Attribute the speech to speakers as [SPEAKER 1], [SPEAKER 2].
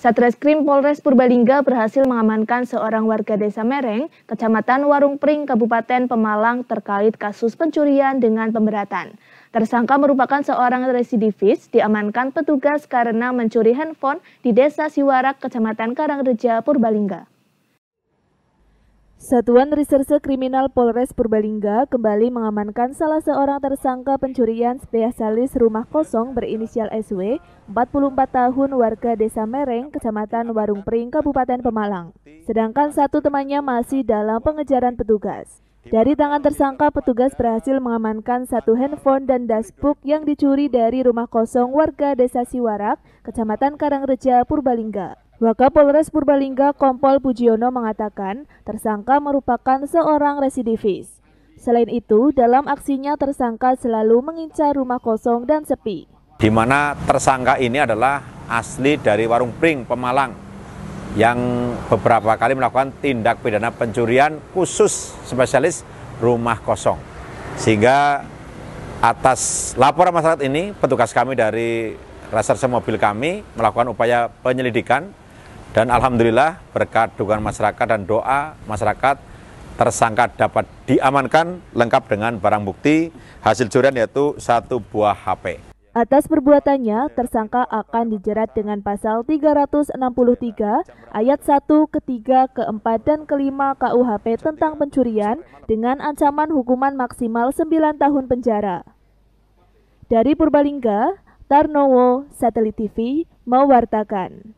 [SPEAKER 1] Satreskrim Polres Purbalingga berhasil mengamankan seorang warga desa Mereng, kecamatan Warung Pring, Kabupaten Pemalang terkait kasus pencurian dengan pemberatan. Tersangka merupakan seorang residivis diamankan petugas karena mencuri handphone di desa Siwarak, kecamatan Karangreja, Purbalingga. Satuan Reserse Kriminal Polres Purbalingga kembali mengamankan salah seorang tersangka pencurian spesialis rumah kosong berinisial SW, 44 tahun warga Desa Mereng, Kecamatan Warung Pering, Kabupaten Pemalang. Sedangkan satu temannya masih dalam pengejaran petugas. Dari tangan tersangka, petugas berhasil mengamankan satu handphone dan dashbook yang dicuri dari rumah kosong warga Desa Siwarak, Kecamatan Karangreja, Purbalingga. Wakapolres Purbalingga Kompol Pujiono mengatakan tersangka merupakan seorang residivis. Selain itu, dalam aksinya tersangka selalu mengincar rumah kosong dan sepi.
[SPEAKER 2] Di mana tersangka ini adalah asli dari Warung Pring, Pemalang, yang beberapa kali melakukan tindak pidana pencurian khusus spesialis rumah kosong. Sehingga atas laporan masyarakat ini, petugas kami dari reserse mobil kami melakukan upaya penyelidikan dan alhamdulillah berkat dukungan masyarakat dan doa masyarakat tersangka dapat diamankan lengkap dengan barang bukti hasil curian yaitu satu buah HP.
[SPEAKER 1] Atas perbuatannya, tersangka akan dijerat dengan pasal 363 ayat 1, ketiga, keempat, dan kelima KUHP tentang pencurian dengan ancaman hukuman maksimal 9 tahun penjara. Dari Purbalingga, Tarnowo, Satelit TV, mewartakan.